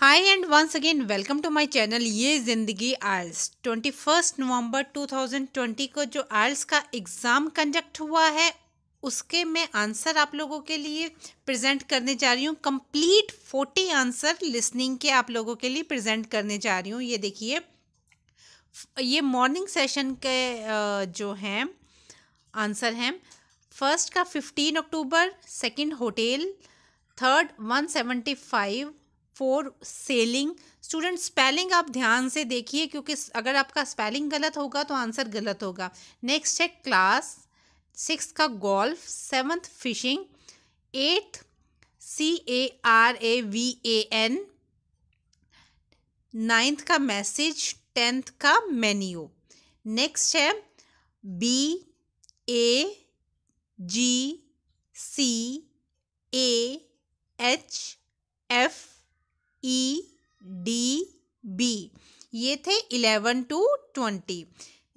hi and once again welcome to my channel ये ज़िंदगी IELTS twenty first November two thousand twenty को जो IELTS का exam conduct हुआ है उसके मैं आंसर आप लोगों के लिए प्रेजेंट करने जा रही हूँ कंप्लीट फोर्टी आंसर लिसनिंग के आप लोगों के लिए प्रेजेंट करने जा रही हूँ ये देखिए ये मॉर्निंग सेशन के जो हैं आंसर हैं फर्स्ट का fifteen October second hotel third one seventy five four ceiling student spelling आप ध्यान से देखिए क्योंकि अगर आपका स्पेलिंग गलत होगा तो आंसर गलत होगा नेक्स्ट है क्लास सिक्स का golf seventh fishing eighth C A R A V A N ninth का मैसेज टेंथ का मेन्यू नेक्स्ट है B A G C A H F E D B ये थे इलेवन टू ट्वेंटी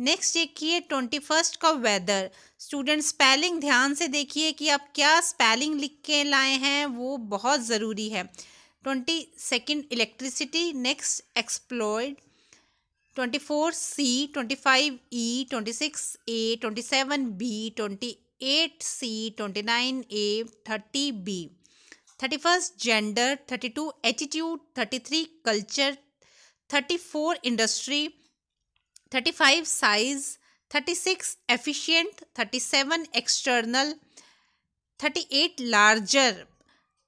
नेक्स्ट देखिए twenty first का weather student spelling ध्यान से देखिए कि आप क्या स्पेलिंग लिख के लाए हैं वो बहुत ज़रूरी है twenty second electricity next exploit twenty four C twenty five E twenty six A twenty seven B twenty eight C twenty nine A thirty B thirty first gender thirty two attitude thirty three culture thirty four industry thirty five size thirty six efficient thirty seven external thirty eight larger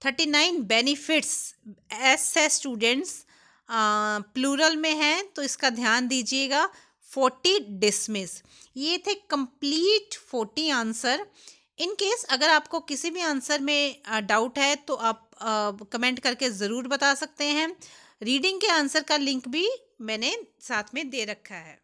thirty nine benefits S S students plural में हैं तो इसका ध्यान दीजिएगा forty dismiss ये थे complete forty answer in case अगर आपको किसी भी आंसर में डाउट है तो आप कमेंट करके ज़रूर बता सकते हैं रीडिंग के आंसर का लिंक भी मैंने साथ में दे रखा है